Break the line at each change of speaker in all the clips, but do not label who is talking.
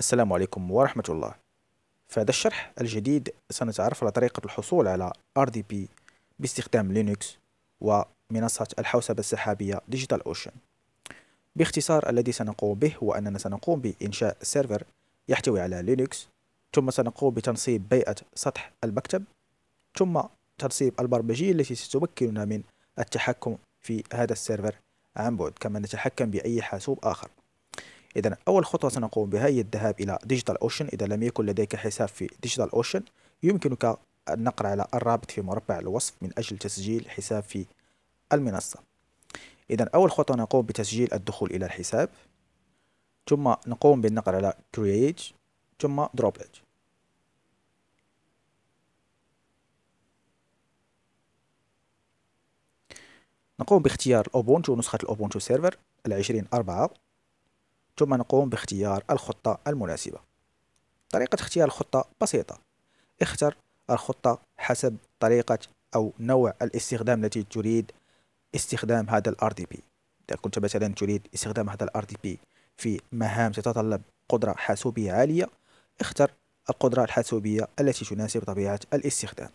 السلام عليكم ورحمة الله في هذا الشرح الجديد سنتعرف على طريقة الحصول على RDP باستخدام لينكس ومنصة الحوسبة السحابية ديجيتال أوشن باختصار الذي سنقوم به هو أننا سنقوم بإنشاء سيرفر يحتوي على لينكس ثم سنقوم بتنصيب بيئة سطح المكتب ثم تنصيب البرمجية التي ستمكننا من التحكم في هذا السيرفر عن بعد كما نتحكم بأي حاسوب آخر إذا أول خطوة سنقوم بها هي الذهاب إلى ديجيتال أوشن إذا لم يكن لديك حساب في ديجيتال أوشن يمكنك النقر على الرابط في مربع الوصف من أجل تسجيل حساب في المنصة إذا أول خطوة نقوم بتسجيل الدخول إلى الحساب ثم نقوم بالنقر على Create ثم it نقوم باختيار الأوبونتو نسخة الأوبونتو سيرفر العشرين أربعة ثم نقوم باختيار الخطة المناسبة طريقة اختيار الخطة بسيطة اختر الخطة حسب طريقة أو نوع الاستخدام التي تريد استخدام هذا الـ RDP إذا كنت مثلا تريد استخدام هذا الـ RDP في مهام تتطلب قدرة حاسوبية عالية اختر القدرة الحاسوبية التي تناسب طبيعة الاستخدام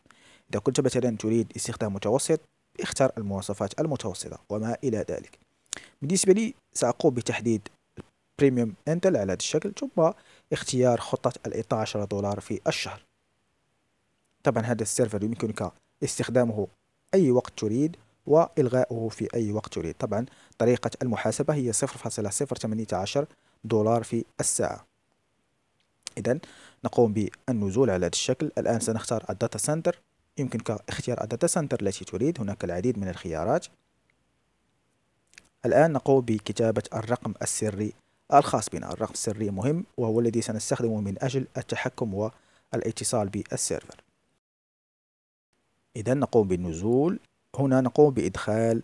إذا كنت مثلا تريد استخدام متوسط اختر المواصفات المتوسطة وما إلى ذلك بالنسبة لي سأقوم بتحديد بريميوم انتل على هذا الشكل ثم اختيار خطة ال 12 دولار في الشهر طبعا هذا السيرفر يمكنك استخدامه أي وقت تريد وإلغائه في أي وقت تريد طبعا طريقة المحاسبة هي 0.018 دولار في الساعة إذا نقوم بالنزول على هذا الشكل الآن سنختار الداتا سنتر يمكنك اختيار الداتا سنتر التي تريد هناك العديد من الخيارات الآن نقوم بكتابة الرقم السري الخاص بنا الرقم السري مهم وهو الذي سنستخدمه من أجل التحكم والاتصال بالسيرفر إذا نقوم بالنزول هنا نقوم بإدخال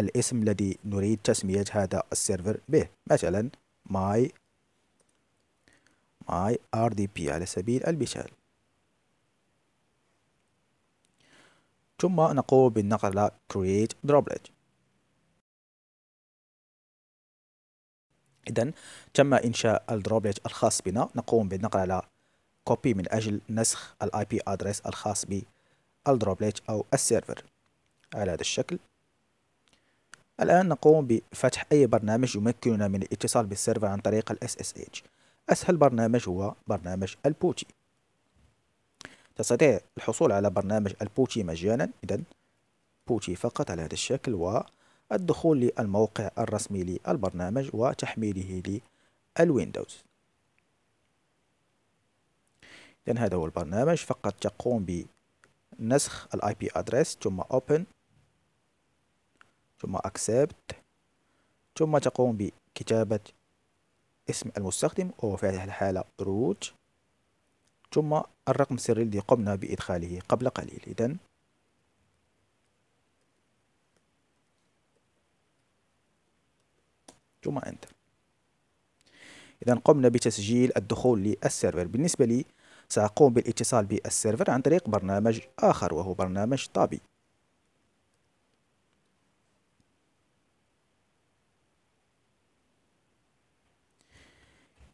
الاسم الذي نريد تسمية هذا السيرفر به مثلا my my rdp على سبيل المثال ثم نقوم بالنقر create droplet إذا تم إنشاء الدروبليت الخاص بنا نقوم بالنقل على كوبي من أجل نسخ الاي بي ادريس الخاص بالدروبليت أو السيرفر على هذا الشكل الآن نقوم بفتح أي برنامج يمكننا من الاتصال بالسيرفر عن طريق اس SSH أسهل برنامج هو برنامج البوتي تستطيع الحصول على برنامج البوتي مجانا إذا بوتي فقط على هذا الشكل و الدخول للموقع الرسمي للبرنامج وتحميله للويندوز إذا هذا هو البرنامج فقط تقوم بنسخ الاي بي ادريس ثم اوبن ثم اكسبت ثم تقوم بكتابة اسم المستخدم وهو في هذه الحالة روت ثم الرقم السري الذي قمنا بإدخاله قبل قليل إذن ثم انتر اذا قمنا بتسجيل الدخول للسيرفر بالنسبه لي ساقوم بالاتصال بالسيرفر عن طريق برنامج اخر وهو برنامج طابي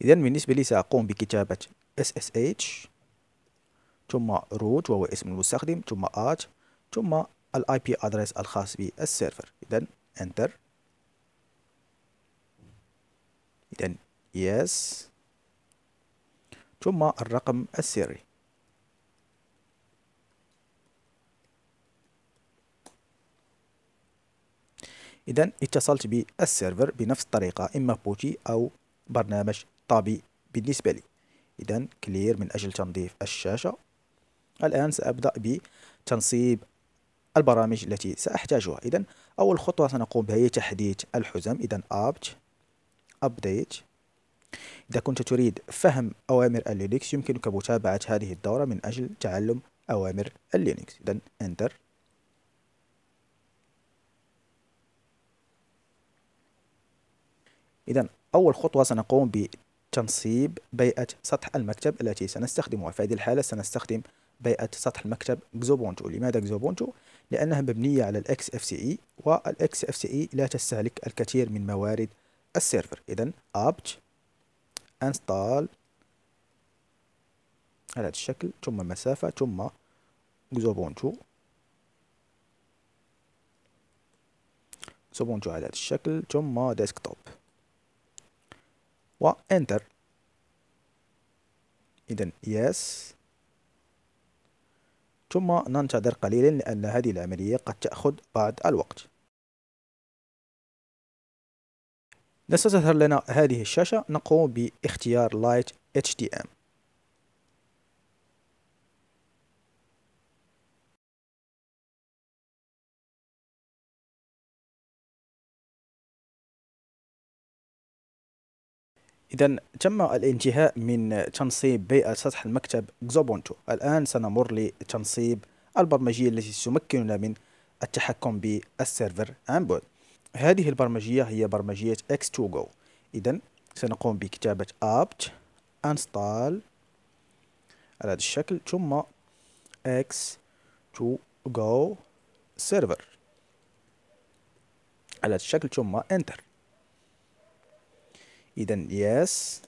إذا بالنسبة لي سأقوم بكتابة SSH ثم root وهو اسم المستخدم ثم at ثم الاي بي ادريس الخاص بالسيرفر إذا انتر إذا yes ثم الرقم السري إذا اتصلت بالسيرفر بنفس الطريقة إما بوتي أو برنامج طابي بالنسبة لي إذا كلير من أجل تنظيف الشاشة الآن سأبدأ بتنصيب البرامج التي سأحتاجها إذا أول خطوة سنقوم بها هي تحديث الحزم إذا apt update إذا كنت تريد فهم أوامر اللينكس يمكنك متابعة هذه الدورة من أجل تعلم أوامر اللينكس إذا Enter إذا أول خطوة سنقوم بتنصيب بيئة سطح المكتب التي سنستخدمها في هذه الحالة سنستخدم بيئة سطح المكتب Xubuntu لماذا Xubuntu؟ لأنها مبنية على الـ XFCE والـ XFCE لا تستهلك الكثير من موارد السيرفر اذا apt install على هذا الشكل ثم مسافة ثم زوبونتو زوبونتو على هذا الشكل ثم ديسكتوب وانتر اذا يس ثم ننتظر قليلا لأن هذه العملية قد تأخذ بعض الوقت لستظهر لنا هذه الشاشة نقوم باختيار لايت HDM إذا تم الانتهاء من تنصيب بيئة سطح المكتب Xubuntu الآن سنمر لتنصيب البرمجية التي تمكننا من التحكم بالسيرفر عن بعد هذه البرمجية هي برمجية X2Go إذا سنقوم بكتابة apt install على هذا الشكل ثم X2Go server على هذا الشكل ثم enter إذا yes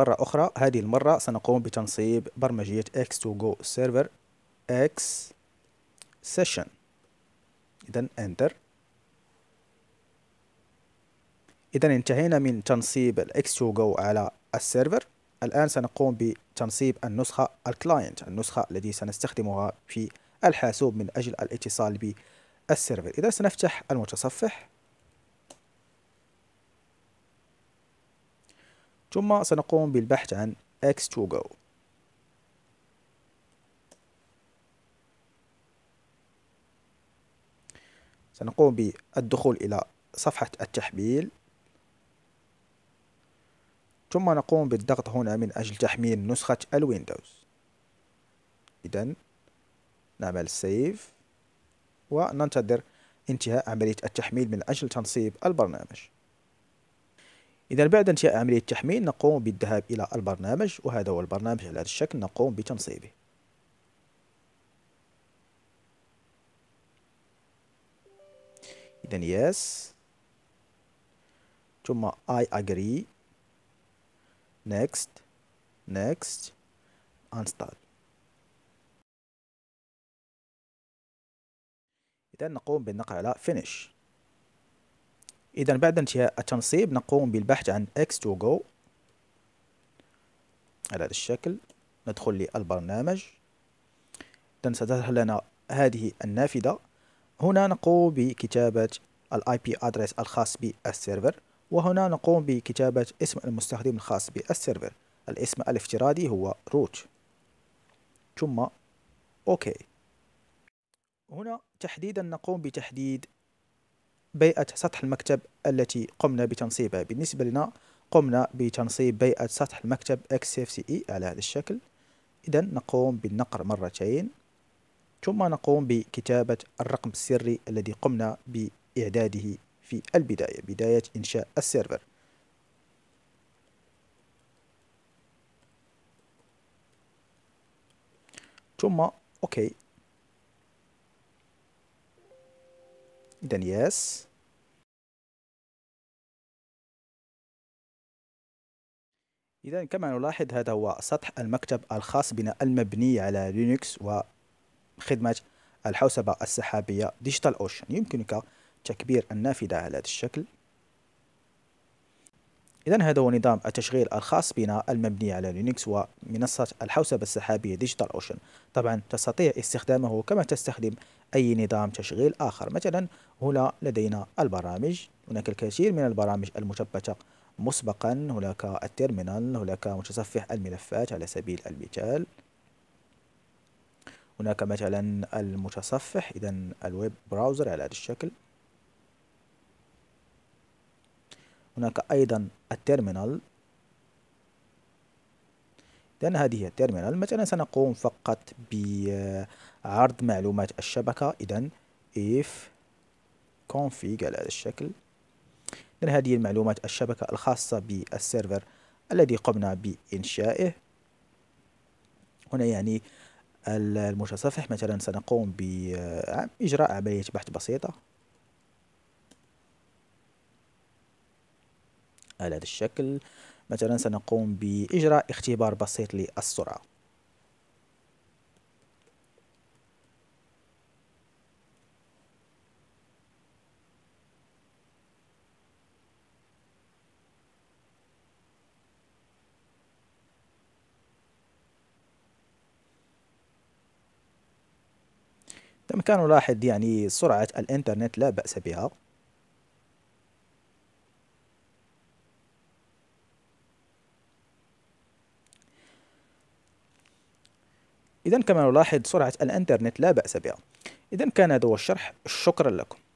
مرة أخرى هذه المرة سنقوم بتنصيب برمجية X2Go Server X Session إذا Enter إذا انتهينا من تنصيب ال X2Go على السيرفر الآن سنقوم بتنصيب النسخة الكلاينت النسخة التي سنستخدمها في الحاسوب من أجل الاتصال بالسيرفر إذا سنفتح المتصفح ثم سنقوم بالبحث عن X2Go سنقوم بالدخول إلى صفحة التحميل ثم نقوم بالضغط هنا من أجل تحميل نسخة الويندوز إذا نعمل سيف وننتظر انتهاء عملية التحميل من أجل تنصيب البرنامج إذا بعد انتهاء عملية التحميل نقوم بالذهاب إلى البرنامج وهذا هو البرنامج على هذا الشكل نقوم بتنصيبه إذا yes ثم I agree next next start إذا نقوم بالنقر على finish إذا بعد انتهاء التنصيب نقوم بالبحث عن X 2 go على هذا الشكل ندخل للبرنامج إذا ستظهر لنا هذه النافذة هنا نقوم بكتابة الاي بي ادريس الخاص بالسيرفر وهنا نقوم بكتابة اسم المستخدم الخاص بالسيرفر الاسم الافتراضي هو روت ثم اوكي هنا تحديدا نقوم بتحديد بيئة سطح المكتب التي قمنا بتنصيبها بالنسبة لنا قمنا بتنصيب بيئة سطح المكتب XFCE على هذا الشكل إذا نقوم بالنقر مرتين ثم نقوم بكتابة الرقم السري الذي قمنا بإعداده في البداية بداية إنشاء السيرفر ثم أوكي إذا يس إذا كما نلاحظ هذا هو سطح المكتب الخاص بنا المبني على لينكس وخدمة الحوسبة السحابية ديجيتال أوشن يمكنك تكبير النافذة على هذا الشكل إذا هذا هو نظام التشغيل الخاص بنا المبني على لينكس ومنصة الحوسبة السحابية ديجيتال أوشن طبعا تستطيع استخدامه كما تستخدم أي نظام تشغيل آخر مثلا هنا لدينا البرامج هناك الكثير من البرامج المثبتة مسبقا هناك التيرمينال هناك متصفح الملفات على سبيل المثال هناك مثلا المتصفح إذا الويب براوزر على هذا الشكل هناك أيضا التيرمينال اذا هذه هي التيرمينال مثلا سنقوم فقط بعرض معلومات الشبكة إذا if config على هذا الشكل من هذه المعلومات الشبكة الخاصة بالسيرفر الذي قمنا بإنشائه هنا يعني المتصفح مثلا سنقوم بإجراء عملية بحث بسيطة على هذا الشكل مثلا سنقوم بإجراء اختبار بسيط للسرعة بإمكانه لاحظ يعني سرعة الإنترنت لا بأس بها إذا كما نلاحظ سرعة الإنترنت لا بأس بها إذا كان هذا هو الشرح شكرا لكم